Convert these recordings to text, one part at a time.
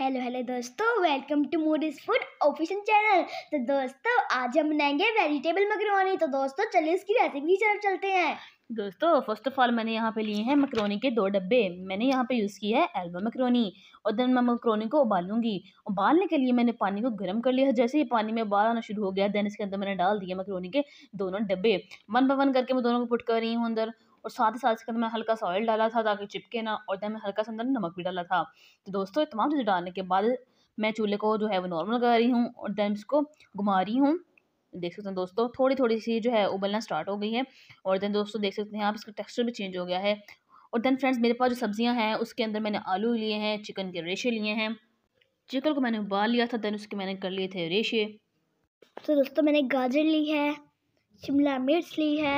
hello hello दोस्तों welcome to Morris food official channel तो दोस्तों आज हम बनाएंगे वेजिटेबल मकरोनी तो दोस्तों चलिए इसकी रेसिपी की तरफ चलते हैं दोस्तों फर्स्ट ऑफ ऑल मैंने यहाँ पे लिए हैं मकरोनी के दो डब्बे मैंने यहाँ पे यूज़ किया है एल्बो मकरोनी और देन मैं मकरोनी को उबालूंगी उबालने के लिए मैंने पानी को गर्म कर लिया जैसे ही पानी में उबाल आना शुरू हो गया देन इसके अंदर मैंने डाल दिया मकरोनी के दोनों डब्बे वन बाय वन करके मैं दोनों को पुट कर रही हूँ अंदर और साथ ही साथ इसके अंदर हल्का सा ऑयल डाला था ताकि चिपके ना और दैन मैं हल्का सा अंदर नमक भी डाला था तो दोस्तों तमाम चीज़ें डालने के बाद मैं चूल्हे को जो है वो नॉर्मल कर रही हूँ और दैन इसको घुमा रही हूँ देख सकते हैं दोस्तों थोड़ी थोड़ी सी जो है उबलना स्टार्ट हो गई है और दैन दोस्तों देख सकते हैं आप इसका टेक्स्चर भी चेंज हो गया है और दैन फ्रेंड्स मेरे पास जो सब्जियाँ हैं उसके अंदर मैंने आलू लिए हैं चिकन के रेशे लिए हैं चिकन को मैंने उबाल लिया था दैन उसके मैंने कर लिए थे रेशे तो दोस्तों मैंने गाजर ली है शिमला मिर्च ली है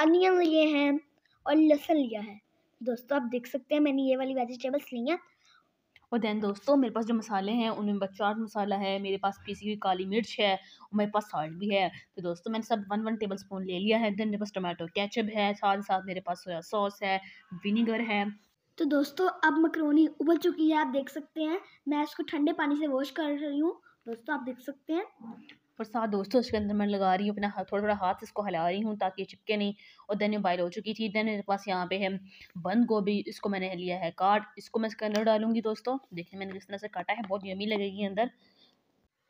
अनियन लिए हैं और लहसुन लिया है दोस्तों आप देख सकते हैं मैंने ये वाली वेजिटेबल्स ली हैं और दैन दोस्तों मेरे पास जो मसाले हैं उनमें चाट मसाला है मेरे पास पीसी हुई काली मिर्च है और मेरे पास सॉल्ट भी है तो दोस्तों मैंने सब वन वन टेबल स्पून ले लिया है दैन मेरे पास टमाटो कैचअप है साथ साथ मेरे पास सोया सॉस है विनीगर है तो दोस्तों अब मकरोनी उबल चुकी है आप देख सकते हैं मैं इसको ठंडे पानी से वॉश कर रही हूँ दोस्तों आप देख सकते हैं और साथ दोस्तों उसके अंदर मैं लगा रही हूँ अपना थोड़ा थोड़ा हाथ इसको हिला रही हूँ ताकि चिपके नहीं और देन ये बॉयल हो चुकी थी देन मेरे पास यहाँ पे है बंद गोभी इसको मैंने लिया है काट इसको मैं इसके अंदर डालूंगी दोस्तों देखिए मैंने किस तरह से काटा है बहुत यमी लगेगी अंदर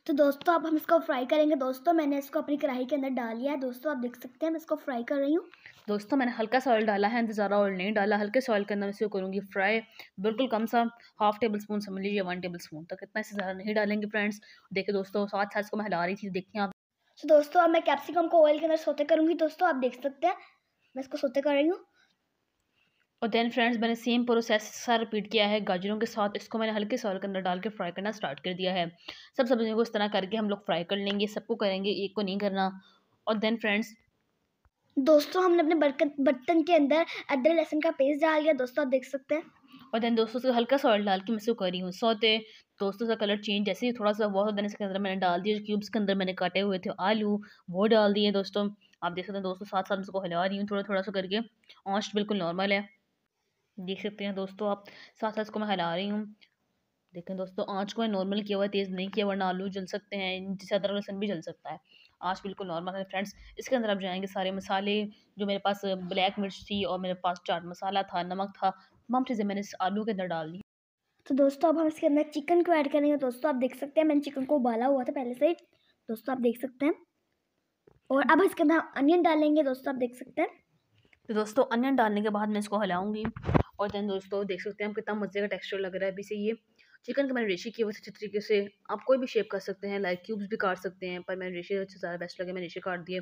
तो दोस्तों अब हम इसको फ्राई करेंगे दोस्तों मैंने इसको अपनी कढ़ाई के अंदर डाल लिया है दोस्तों आप देख सकते हैं मैं इसको फ्राई कर रही हूँ दोस्तों मैंने हल्का सा ऑयल डाला है ज़्यादा ऑयल नहीं डाला हल्के से ऑयल के अंदर मैं इसको करूँगी फ्राई बिल्कुल कम सा हाफ टेबल स्पून समझ लीजिए वन टेबल स्पून तक इतना इसे ज़्यादा नहीं डालेंगे फ्रेंड्स देखिए दोस्तों साथ साथ इसको मैं हिला रही थी देखिए आप तो दोस्तों अब मैं कैप्सिकम को ऑयल के अंदर सोते करूँगी दोस्तों आप देख सकते हैं मैं इसको सोते कर रही हूँ और देन फ्रेंड्स मैंने सेम प्रोसेस सा रिपीट किया है गाजरों के साथ इसको मैंने हल्के सॉल के अंदर डाल के फ्राई करना स्टार्ट कर दिया है सब सब्जियों को इस तरह करके हम लोग फ्राई कर लेंगे सबको करेंगे एक को नहीं करना और देन फ्रेंड्स दोस्तों हमने अपने बर्तन के अंदर अदरक लहसुन का पेस्ट डाल दिया दोस्तों आप देख सकते हैं और देन दोस्तों से हल्का सॉल्ट डाल के मैं इसको करी हूँ सोते दोस्तों का कलर चेंज जैसे ही थोड़ा सा बहुत देने के अंदर मैंने डाल दिया क्यूब्स के अंदर मैंने काटे हुए थे आलू वो डाल दिए दोस्तों आप देख सकते हैं दोस्तों साथ साथ उसको हिला रही हूँ थोड़ा थोड़ा सा करके ऑस्ट बिल्कुल नॉर्मल है देख सकते हैं दोस्तों आप साथ साथ इसको मैं हिला रही हूँ देखें दोस्तों आँच को नॉर्मल किया हुआ तेज़ नहीं किया वरना आलू जल सकते हैं जिससे अदरक लहसन भी जल सकता है आज बिल्कुल नॉर्मल है फ्रेंड्स इसके अंदर आप जाएंगे सारे मसाले जो मेरे पास ब्लैक मिर्च थी और मेरे पास चाट मसाला था नमक था तमाम चीज़ें मैंने इस आलू के अंदर डाल दी तो दोस्तों अब हम इसके अंदर चिकन को ऐड करेंगे दोस्तों आप देख सकते हैं मैंने चिकन को उबाला हुआ था पहले से दोस्तों आप देख सकते हैं और अब इसके अंदर अनियन डालेंगे दोस्तों आप देख सकते हैं तो दोस्तों अनियन डालने के बाद मैं इसको हिलाऊंगी और दैन दोस्तों देख सकते हैं हम कितना मज़े का टेक्सचर लग रहा है अभी से ये चिकन का मैंने रेशी की हुआ अच्छे तरीके से आप कोई भी शेप कर सकते हैं लाइक क्यूब्स भी काट सकते हैं पर मैंने रेशे अच्छे ज़्यादा बेस्ट लगे मैंने रेशे काट दिए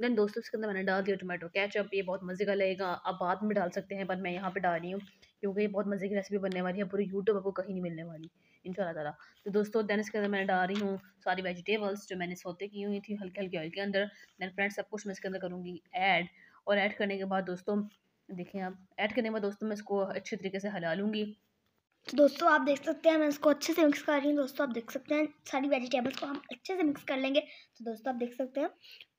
दैन दोस्तों इसके अंदर मैंने डाल दिया टोमेटो कैचअप ये बहुत मज़े का लगेगा आप बाद में डाल सकते हैं पर मैं यहाँ पर डाल रही हूँ क्योंकि ये बहुत मज़े की रेसिपी बनने वाली है पूरी यूट्यूब आपको कहीं नहीं मिलने वाली इन शाला तो दोस्तों दैन इसके अंदर मैंने डाल रही हूँ सारी वेजिटेबल्स जो मैंने सोते की हुई थी हल्के हल्के ऑयल के अंदर दैन फ्रेंड्स सब कुछ मैं इसके अंदर करूँगी ऐड और ऐड करने के बाद दोस्तों देखें आप ऐड करने के बाद दोस्तों मैं इसको अच्छे तरीके से हला लूँगी तो दोस्तों आप देख सकते हैं मैं इसको अच्छे से मिक्स कर रही हूँ दोस्तों आप देख सकते हैं सारी वेजिटेबल्स को हम अच्छे से मिक्स कर लेंगे तो दोस्तों आप देख सकते हैं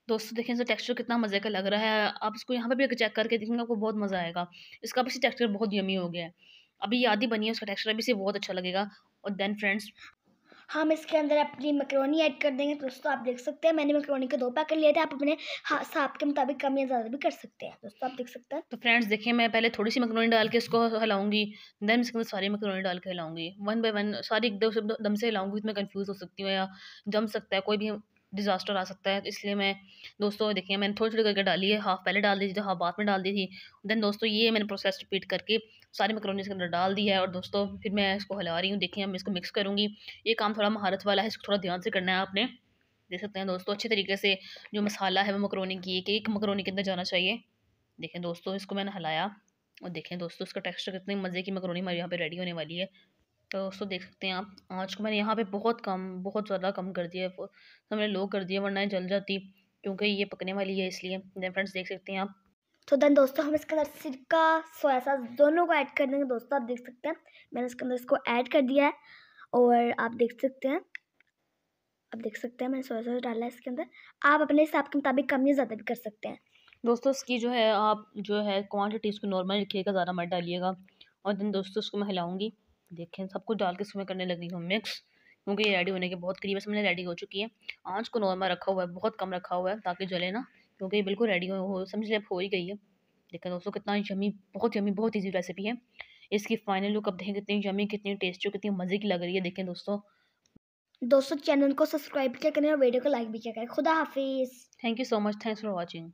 दोस्तों देखें इसका टेक्सचर कितना मज़े का लग रहा है आप इसको यहाँ पे भी चेक करके देखेंगे आपको बहुत मज़ा आएगा इसका भी टेक्सचर बहुत यमी हो गया है अभी याद ही बनी है उसका टेक्सचर अभी से बहुत अच्छा लगेगा और देन फ्रेंड्स हाँ, हम इसके अंदर अपनी मकरोनी ऐड कर देंगे दोस्तों आप देख सकते हैं मैंने मकरोनी के दो पैकेट लिए थे आप अपने हाथ के मुताबिक कम या ज़्यादा भी कर सकते हैं दोस्तों आप देख सकते हैं तो फ्रेंड्स देखिए मैं पहले थोड़ी सी मकरोनी डाल के इसको हिलाऊंगी देन इसके अंदर सारी मकरोनी डाल के हिलाऊंगी वन बाई वन सारी एकदम दम से हिलाऊंगी इसमें कन्फ्यूज़ हो सकती हूँ या जम सकता है कोई भी डिज़ास्टर आ सकता है इसलिए मैं दोस्तों देखिए मैंने थोड़ी थोड़ी करके डाली है हाफ़ पहले डाल दी थी हाफ बाद में डाल दी थी देन दोस्तों ये मैंने प्रोसेस रिपीट करके सारी मकरोनी इसके अंदर डाल दी है और दोस्तों फिर मैं इसको हिला रही हूँ देखिए मैं इसको मिक्स करूँगी ये काम थोड़ा महारत वाला है इसको थोड़ा ध्यान से करना है आपने देख सकते हैं दोस्तों अच्छे तरीके से जो मसाला है वो मकरोनी की एक एक मकरोनी के अंदर जाना चाहिए देखें दोस्तों इसको मैंने हलाया और देखें दोस्तों इसका टेक्स्चर कितने मज़े की मकरोनी हमारे यहाँ पे रेडी होने वाली है तो दोस्तों देख सकते हैं आप आँच को मैंने यहाँ पे बहुत कम बहुत ज़्यादा कम कर दिया है हमने तो लो कर दिया वरना जल जाती क्योंकि ये पकने वाली है इसलिए देन फ्रेंड्स देख सकते हैं आप तो देन दोस्तों हम इसके अंदर सिरका सोया सॉस दोनों को ऐड कर देंगे दोस्तों आप देख सकते हैं मैंने इसके अंदर इसको ऐड कर दिया है और आप देख सकते हैं आप देख सकते हैं मैंने सोया सॉस डाला है इसके अंदर आप अपने हिसाब के मुताबिक कम या ज़्यादा भी कर सकते हैं दोस्तों इसकी जो है आप जो है क्वान्टिटी इसको नॉर्मल रखिएगा ज़्यादा मत डालिएगा और देन दोस्तों इसको मैं हिलाऊँगी देखें सब कुछ डाल के इसमें करने लगी हूँ मिक्स क्योंकि ये रेडी होने के बहुत करीब इसमें रेडी हो चुकी है आँच को नॉर्मल रखा हुआ है बहुत कम रखा हुआ है ताकि जले ना क्योंकि ये बिल्कुल रेडी हो समझ लिया हो ही गई है देखें दोस्तों कितना यमी बहुत यमी बहुत ईजी रेसिपी है इसकी फाइनल लुक अब देखें कितनी यमी कितनी टेस्टी कितनी मज़े की लग रही है देखें दोस्तों दोस्तों चैनल को सब्सक्राइब क्या करें और वीडियो को लाइक भी क्या करें खुदा हाफिज़ thank you so much thanks for watching